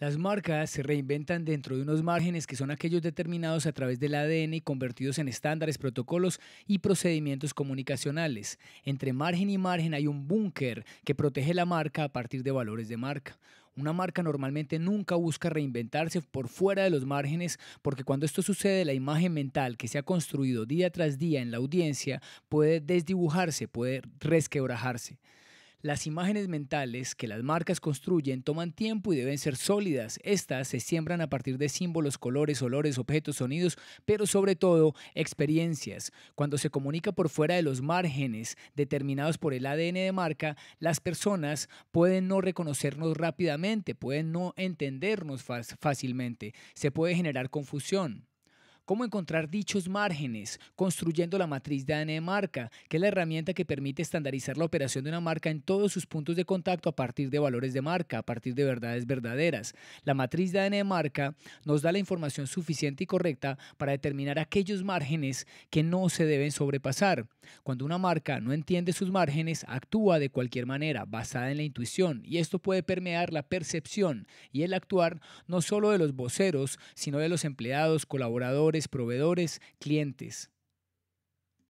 Las marcas se reinventan dentro de unos márgenes que son aquellos determinados a través del ADN y convertidos en estándares, protocolos y procedimientos comunicacionales. Entre margen y margen hay un búnker que protege la marca a partir de valores de marca. Una marca normalmente nunca busca reinventarse por fuera de los márgenes porque cuando esto sucede la imagen mental que se ha construido día tras día en la audiencia puede desdibujarse, puede resquebrajarse. Las imágenes mentales que las marcas construyen toman tiempo y deben ser sólidas. Estas se siembran a partir de símbolos, colores, olores, objetos, sonidos, pero sobre todo experiencias. Cuando se comunica por fuera de los márgenes determinados por el ADN de marca, las personas pueden no reconocernos rápidamente, pueden no entendernos fácilmente, se puede generar confusión. Cómo encontrar dichos márgenes construyendo la matriz de ADN e marca, que es la herramienta que permite estandarizar la operación de una marca en todos sus puntos de contacto a partir de valores de marca, a partir de verdades verdaderas. La matriz de ADN e marca nos da la información suficiente y correcta para determinar aquellos márgenes que no se deben sobrepasar. Cuando una marca no entiende sus márgenes, actúa de cualquier manera, basada en la intuición, y esto puede permear la percepción y el actuar no solo de los voceros, sino de los empleados, colaboradores, proveedores, clientes.